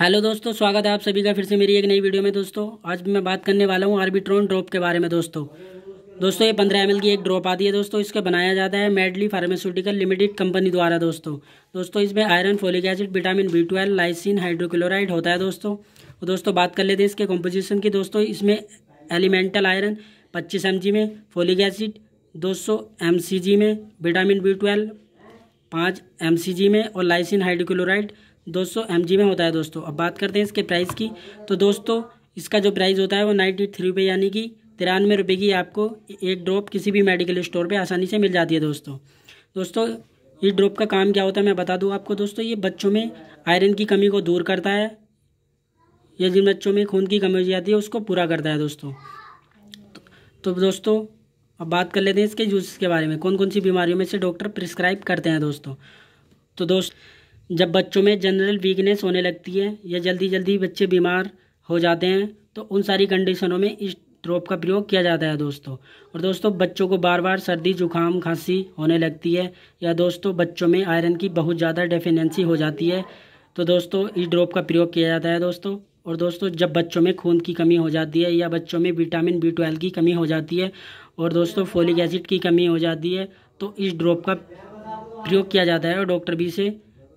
hello दोस्तों स्वागत है आप सभी का फिर से मेरी एक नई वीडियो में दोस्तों आज मैं बात करने वाला हूँ आर्बिट्रॉन ड्रॉप के बारे में दोस्तों दोस्तों ये पंद्रह एम की एक ड्रॉप आती है दोस्तों इसका बनाया जाता है मेडली फार्मास्यूटिकल लिमिटेड कंपनी द्वारा दोस्तों दोस्तों इसमें iron folic acid vitamin B twelve lysine hydrochloride होता है दोस्तों और तो दोस्तों बात कर लेते हैं इसके कॉम्पोजिशन की दोस्तों इसमें एलिमेंटल आयरन पच्चीस एम में फोलिक एसिड दो सौ में विटामिन बी ट्वेल्व पाँच एम में और लाइसिन हाइड्रोक्लोराइड दो सौ में होता है दोस्तों अब बात करते हैं इसके प्राइस की तो दोस्तों इसका जो प्राइस होता है वो नाइन्टी थ्री रुपये यानी कि तिरानवे रुपये की आपको एक ड्रॉप किसी भी मेडिकल स्टोर पे आसानी से मिल जाती है दोस्तों दोस्तों ये ड्रॉप का काम क्या होता है मैं बता दूँ आपको दोस्तों ये बच्चों में आयरन की कमी को दूर करता है या जिन बच्चों में खून की कमी हो जाती है उसको पूरा करता है दोस्तों तो, दोस्तों अब बात कर लेते हैं इसके जूस के बारे में कौन कौन सी बीमारियों में से डॉक्टर प्रिस्क्राइब करते हैं दोस्तों तो दोस्त जब बच्चों में जनरल वीकनेस होने लगती है या जल्दी जल्दी बच्चे बीमार हो जाते हैं तो उन सारी कंडीशनों में इस ड्रॉप का प्रयोग किया जाता है दोस्तों और दोस्तों बच्चों को बार बार सर्दी जुकाम खांसी होने लगती है या दोस्तों बच्चों में आयरन की बहुत ज़्यादा डेफिनेंसी हो जाती है तो दोस्तों इस ड्रॉप का प्रयोग किया जाता है दोस्तों और दोस्तों जब बच्चों में खून की कमी हो जाती है या बच्चों में विटामिन बी ट्वेल्व की कमी हो जाती है और दोस्तों फोलिक एसिड की कमी हो जाती है तो इस ड्रॉप का प्रयोग किया जाता है और डॉक्टर भी इसे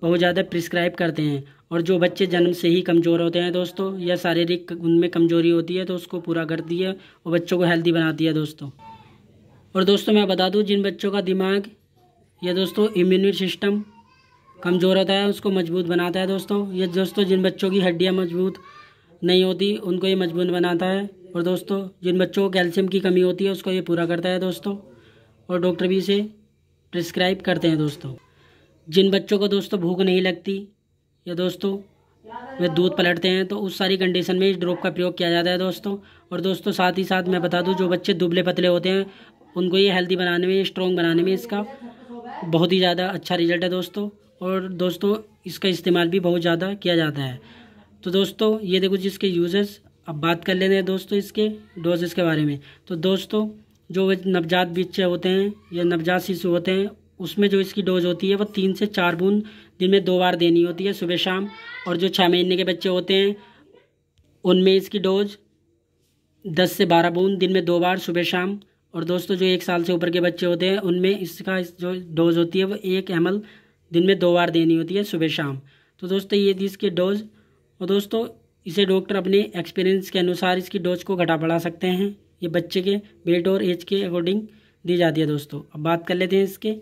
बहुत ज़्यादा प्रिस्क्राइब करते हैं और जो बच्चे जन्म से ही कमज़ोर होते हैं दोस्तों या शारीरिक उनमें कमज़ोरी होती है तो उसको पूरा करती है और बच्चों को हेल्दी बनाती है दोस्तों और दोस्तों मैं बता दूँ जिन बच्चों का दिमाग या दोस्तों इम्यूनिटी सिस्टम कमज़ोर होता है उसको मजबूत बनाता है दोस्तों ये दोस्तों जिन बच्चों की हड्डियाँ मजबूत नहीं होती उनको ये मजबूत बनाता है और दोस्तों जिन बच्चों को कैल्शियम की कमी होती है उसको ये पूरा करता है दोस्तों और डॉक्टर भी इसे प्रिस्क्राइब करते हैं दोस्तों जिन बच्चों को दोस्तों भूख नहीं लगती या दोस्तों वे दूध पलटते हैं तो उस सारी कंडीशन में इस ड्रॉप का प्रयोग किया जाता है दोस्तों और दोस्तों साथ ही साथ मैं बता दूं जो बच्चे दुबले पतले होते हैं उनको ये हेल्दी बनाने में स्ट्रॉन्ग बनाने में इसका बहुत ही ज़्यादा अच्छा रिजल्ट है दोस्तों और दोस्तों इसका इस्तेमाल भी बहुत ज़्यादा किया जाता है तो दोस्तों ये देखो जिसके यूज़र्स अब बात कर लेते हैं दोस्तों इसके डोजेस के बारे में तो दोस्तों जो नवजात बच्चे होते हैं या नवजात शिशु होते हैं उसमें जो इसकी डोज होती है वो तीन से चार बूंद दिन में दो बार देनी होती है सुबह शाम और जो छः महीने के बच्चे होते हैं उनमें इसकी डोज दस से बारह बूंद दिन में दो बार सुबह शाम और दोस्तों जो एक साल से ऊपर के बच्चे होते हैं उनमें इसका जो डोज होती है वो एक एम दिन में दो बार देनी होती है सुबह शाम तो दोस्तों ये थी इसकी डोज और दोस्तों इसे डॉक्टर अपने एक्सपीरियंस के अनुसार इसकी डोज को घटा बढ़ा सकते हैं ये बच्चे के वेट और एज के अकॉर्डिंग दी जाती है दोस्तों अब बात कर लेते हैं इसके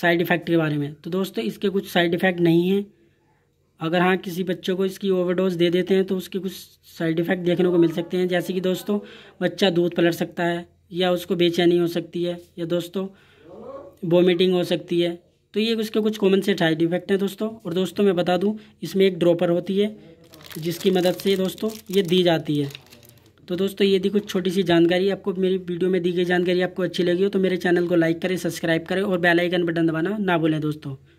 साइड इफ़ेक्ट के बारे में तो दोस्तों इसके कुछ साइड इफ़ेक्ट नहीं हैं अगर हाँ किसी बच्चों को इसकी ओवरडोज दे देते हैं तो उसके कुछ साइड इफ़ेक्ट देखने को मिल सकते हैं जैसे कि दोस्तों बच्चा दूध पलट सकता है या उसको बेचैनी हो सकती है या दोस्तों वोमिटिंग हो सकती है तो ये उसके कुछ कॉमन से साइड इफ़ेक्ट हैं दोस्तों और दोस्तों मैं बता दूँ इसमें एक ड्रॉपर होती है जिसकी मदद से दोस्तों ये दी जाती है तो दोस्तों यदि कुछ छोटी सी जानकारी आपको मेरी वीडियो में दी गई जानकारी आपको अच्छी लगी हो तो मेरे चैनल को लाइक करें सब्सक्राइब करें और बेलाइकन बटन दबाना ना भूलें दोस्तों